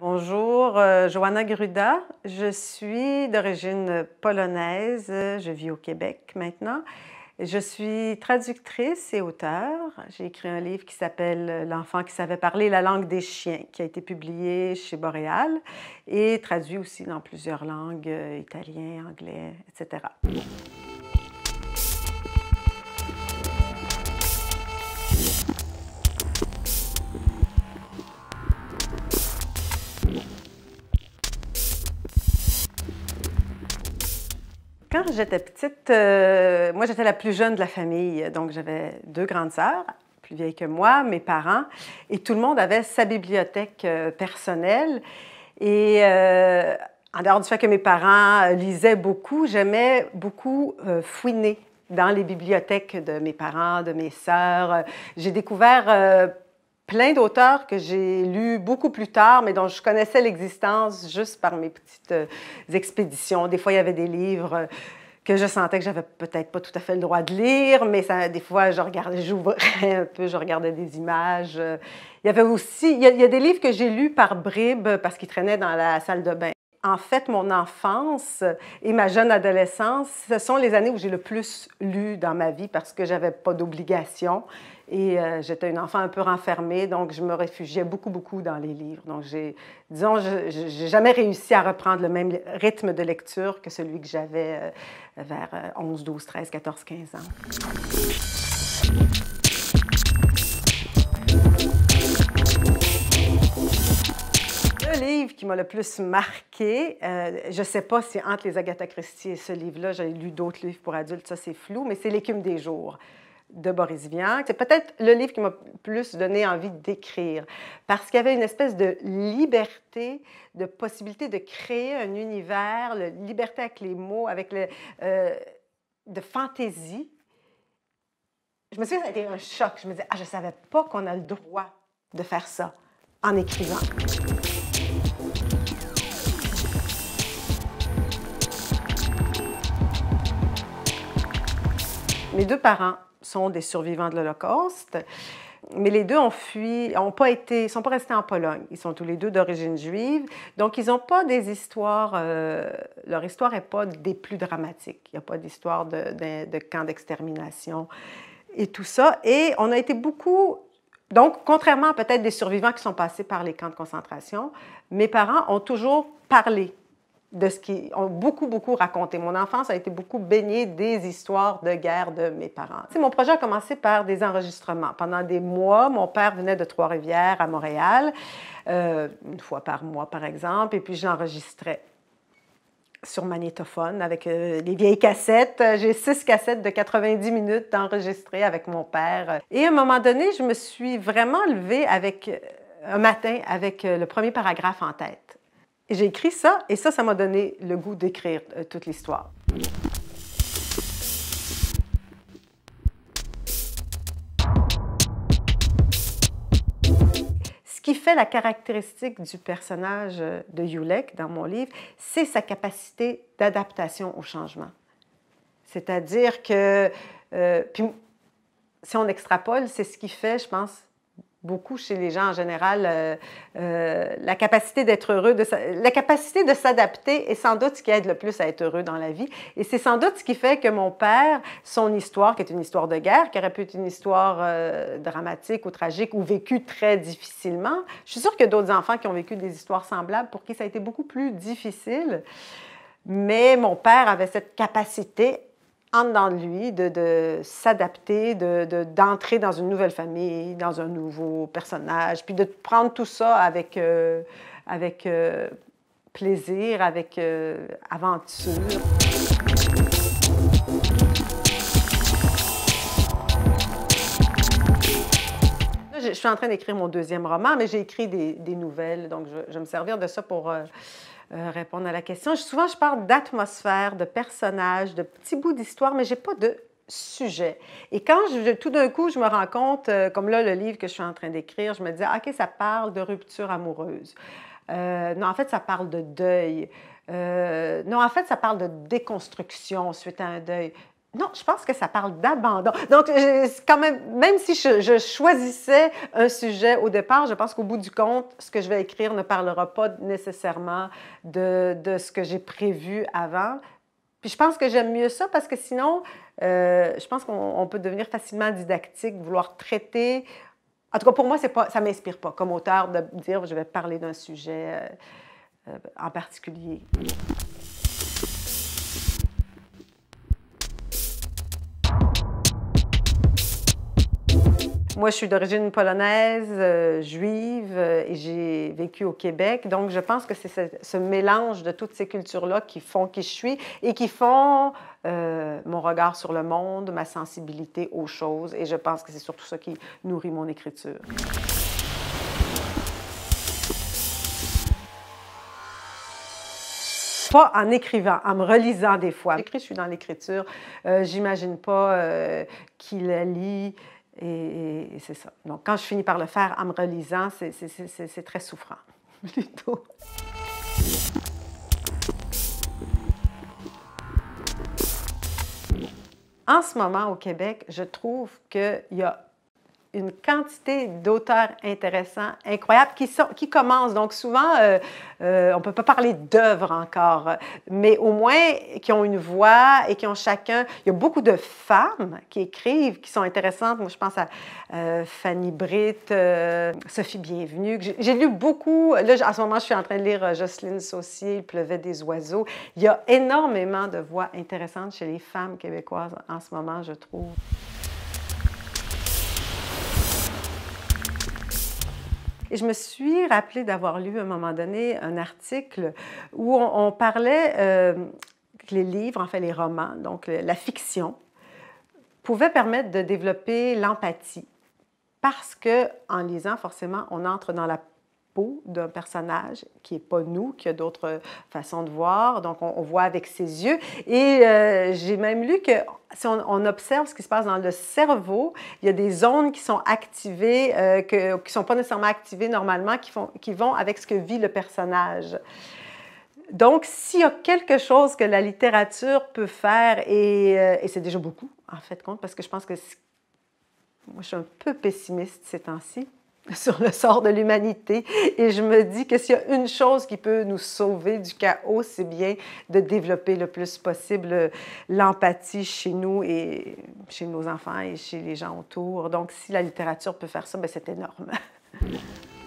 Bonjour, euh, Joanna Gruda. Je suis d'origine polonaise. Je vis au Québec maintenant. Je suis traductrice et auteure. J'ai écrit un livre qui s'appelle L'enfant qui savait parler la langue des chiens, qui a été publié chez Boréal et traduit aussi dans plusieurs langues, euh, italien, anglais, etc. Quand j'étais petite, euh, moi j'étais la plus jeune de la famille, donc j'avais deux grandes sœurs, plus vieilles que moi, mes parents, et tout le monde avait sa bibliothèque euh, personnelle. Et euh, en dehors du fait que mes parents lisaient beaucoup, j'aimais beaucoup fouiner dans les bibliothèques de mes parents, de mes sœurs. J'ai découvert plein d'auteurs que j'ai lus beaucoup plus tard, mais dont je connaissais l'existence juste par mes petites euh, expéditions. Des fois, il y avait des livres euh, que je sentais que j'avais peut-être pas tout à fait le droit de lire, mais ça, des fois, je regardais, j'ouvrais un peu, je regardais des images. Euh, il y avait aussi, il y a, des livres que j'ai lus par bribes parce qu'ils traînaient dans la salle de bain en fait, mon enfance et ma jeune adolescence, ce sont les années où j'ai le plus lu dans ma vie parce que j'avais pas d'obligation et euh, j'étais une enfant un peu renfermée, donc je me réfugiais beaucoup, beaucoup dans les livres. Donc, disons, je n'ai jamais réussi à reprendre le même rythme de lecture que celui que j'avais euh, vers 11, 12, 13, 14, 15 ans. livre qui m'a le plus marqué, euh, je ne sais pas si entre les Agatha Christie et ce livre-là, j'ai lu d'autres livres pour adultes, ça c'est flou, mais c'est L'écume des jours de Boris Vian. C'est peut-être le livre qui m'a plus donné envie d'écrire parce qu'il y avait une espèce de liberté, de possibilité de créer un univers, la liberté avec les mots, avec le, euh, de fantaisie. Je me souviens, ça a été un choc. Je me disais, ah, je ne savais pas qu'on a le droit de faire ça en écrivant. Mes deux parents sont des survivants de l'Holocauste, mais les deux ont fui, ont pas été, sont pas restés en Pologne. Ils sont tous les deux d'origine juive, donc ils n'ont pas des histoires. Euh, leur histoire est pas des plus dramatiques. Il n'y a pas d'histoire de, de, de camp d'extermination et tout ça. Et on a été beaucoup donc, contrairement à peut-être des survivants qui sont passés par les camps de concentration, mes parents ont toujours parlé de ce qu'ils ont beaucoup, beaucoup raconté. Mon enfance a été beaucoup baignée des histoires de guerre de mes parents. mon projet a commencé par des enregistrements. Pendant des mois, mon père venait de Trois-Rivières à Montréal, euh, une fois par mois, par exemple, et puis j'enregistrais sur magnétophone avec euh, les vieilles cassettes. J'ai six cassettes de 90 minutes enregistrées avec mon père. Et à un moment donné, je me suis vraiment levée avec, euh, un matin avec le premier paragraphe en tête j'ai écrit ça et ça, ça m'a donné le goût d'écrire euh, toute l'histoire. Ce qui fait la caractéristique du personnage euh, de Yulek dans mon livre, c'est sa capacité d'adaptation au changement. C'est-à-dire que, euh, puis, si on extrapole, c'est ce qui fait, je pense, beaucoup chez les gens en général, euh, euh, la capacité d'être heureux, la capacité de s'adapter est sans doute ce qui aide le plus à être heureux dans la vie. Et c'est sans doute ce qui fait que mon père, son histoire, qui est une histoire de guerre, qui aurait pu être une histoire euh, dramatique ou tragique ou vécue très difficilement, je suis sûre qu'il y a d'autres enfants qui ont vécu des histoires semblables pour qui ça a été beaucoup plus difficile. Mais mon père avait cette capacité dans lui, de, de s'adapter, d'entrer dans une nouvelle famille, dans un nouveau personnage, puis de prendre tout ça avec, euh, avec euh, plaisir, avec euh, aventure. je, suis en train d'écrire mon deuxième roman, mais j'ai écrit des, nouvelles, donc je, vais me servir de ça pour euh, euh, répondre à la question. souvent, je parle d'atmosphère, de personnages, de petits bouts d'histoire, mais j'ai pas de sujet. Et quand je, tout d'un coup, je me rends compte, euh, comme là, le livre que je suis en train d'écrire, je me dis, ah, OK, ça parle de rupture amoureuse. non, en fait, ça parle de deuil. non, en fait, ça parle de déconstruction suite à un deuil. Non, je pense que ça parle d'abandon. Donc, euh, quand même, même si je, choisissais un sujet au départ, je pense qu'au bout du compte, ce que je vais écrire ne parlera pas nécessairement de, de ce que j'ai prévu avant. Puis je pense que j'aime mieux ça parce que sinon, euh, je pense qu'on peut devenir facilement didactique, vouloir traiter. En tout cas, pour moi, pas, ça ne m'inspire pas comme auteur de dire je vais parler d'un sujet euh, en particulier. Moi, je suis d'origine polonaise, euh, juive, euh, et j'ai vécu au Québec. Donc, je pense que c'est ce, mélange de toutes ces cultures-là qui font qui je suis et qui font euh, mon regard sur le monde, ma sensibilité aux choses. Et je pense que c'est surtout ça qui nourrit mon écriture. pas en écrivant, en me relisant des fois. J'écris, je suis dans l'écriture. J'imagine pas qu'il qui la lit, et, c'est ça. Donc, quand je finis par le faire en me relisant, c'est très souffrant, plutôt. En ce moment, au Québec, je trouve qu'il y a une quantité d'auteurs intéressants, incroyables, qui, sont, qui commencent. Donc souvent, euh, euh, on ne peut pas parler d'œuvres encore, mais au moins qui ont une voix et qui ont chacun... Il y a beaucoup de femmes qui écrivent, qui sont intéressantes. Moi, je pense à euh, Fanny Britt, Sophie Bienvenue. J'ai lu beaucoup... Là, en ce moment, je suis en train de lire Jocelyne Saucier, Il pleuvait des oiseaux. Il y a énormément de voix intéressantes chez les femmes québécoises en ce moment, je trouve. Et je me suis rappelé d'avoir lu à un moment donné un article où on, parlait euh, que les livres, enfin les romans, donc la fiction, pouvaient permettre de développer l'empathie parce que en lisant forcément on entre dans la peau d'un personnage qui n'est pas nous, qui a d'autres euh, façons de voir. Donc, on, voit avec ses yeux. Et euh, j'ai même lu que si on, observe ce qui se passe dans le cerveau, il y a des zones qui sont activées, euh, qui ne sont pas nécessairement activées normalement, qui, font, qui vont avec ce que vit le personnage. Donc, s'il y a quelque chose que la littérature peut faire, et, c'est déjà beaucoup, en fait, compte, parce que je pense que moi, je suis un peu pessimiste ces temps-ci, sur le sort de l'humanité. Et je me dis que s'il y a une chose qui peut nous sauver du chaos, c'est bien de développer le plus possible l'empathie chez nous et chez nos enfants et chez les gens autour. Donc, si la littérature peut faire ça, ben, c'est énorme.